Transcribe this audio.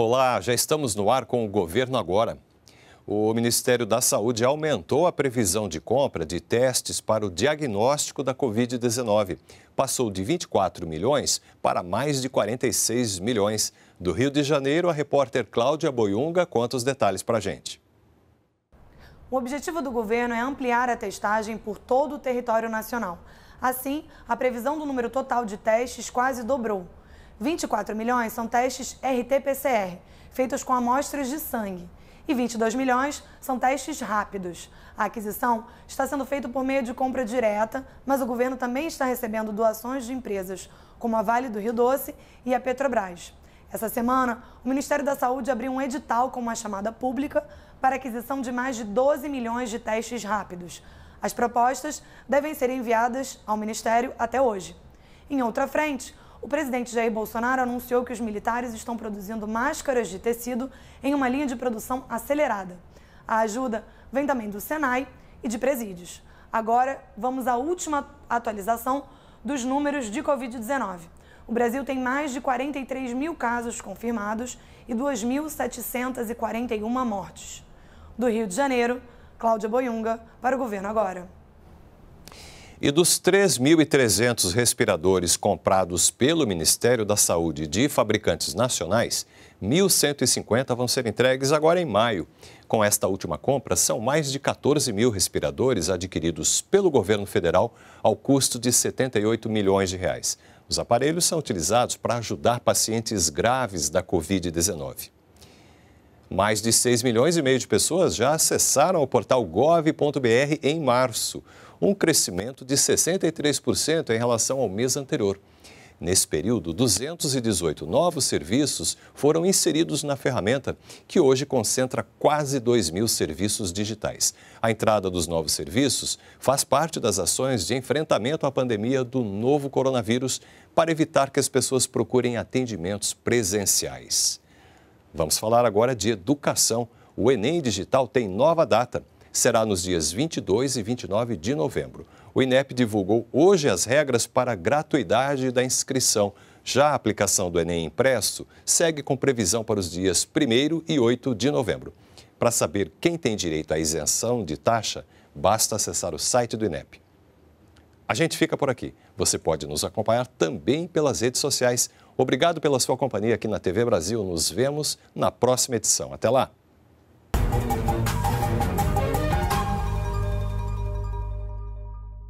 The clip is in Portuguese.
Olá, já estamos no ar com o governo agora. O Ministério da Saúde aumentou a previsão de compra de testes para o diagnóstico da Covid-19. Passou de 24 milhões para mais de 46 milhões. Do Rio de Janeiro, a repórter Cláudia Boiunga conta os detalhes para a gente. O objetivo do governo é ampliar a testagem por todo o território nacional. Assim, a previsão do número total de testes quase dobrou. 24 milhões são testes RT-PCR, feitos com amostras de sangue, e 22 milhões são testes rápidos. A aquisição está sendo feita por meio de compra direta, mas o governo também está recebendo doações de empresas como a Vale do Rio Doce e a Petrobras. Essa semana, o Ministério da Saúde abriu um edital com uma chamada pública para aquisição de mais de 12 milhões de testes rápidos. As propostas devem ser enviadas ao Ministério até hoje. Em outra frente, o presidente Jair Bolsonaro anunciou que os militares estão produzindo máscaras de tecido em uma linha de produção acelerada. A ajuda vem também do Senai e de presídios. Agora, vamos à última atualização dos números de Covid-19. O Brasil tem mais de 43 mil casos confirmados e 2.741 mortes. Do Rio de Janeiro, Cláudia Boiunga, para o Governo Agora. E dos 3.300 respiradores comprados pelo Ministério da Saúde de fabricantes nacionais, 1.150 vão ser entregues agora em maio. Com esta última compra, são mais de 14 mil respiradores adquiridos pelo governo federal ao custo de 78 milhões de reais. Os aparelhos são utilizados para ajudar pacientes graves da Covid-19. Mais de 6 milhões e meio de pessoas já acessaram o portal gov.br em março um crescimento de 63% em relação ao mês anterior. Nesse período, 218 novos serviços foram inseridos na ferramenta, que hoje concentra quase 2 mil serviços digitais. A entrada dos novos serviços faz parte das ações de enfrentamento à pandemia do novo coronavírus para evitar que as pessoas procurem atendimentos presenciais. Vamos falar agora de educação. O Enem Digital tem nova data será nos dias 22 e 29 de novembro. O INEP divulgou hoje as regras para a gratuidade da inscrição. Já a aplicação do Enem impresso segue com previsão para os dias 1 e 8 de novembro. Para saber quem tem direito à isenção de taxa, basta acessar o site do INEP. A gente fica por aqui. Você pode nos acompanhar também pelas redes sociais. Obrigado pela sua companhia aqui na TV Brasil. Nos vemos na próxima edição. Até lá!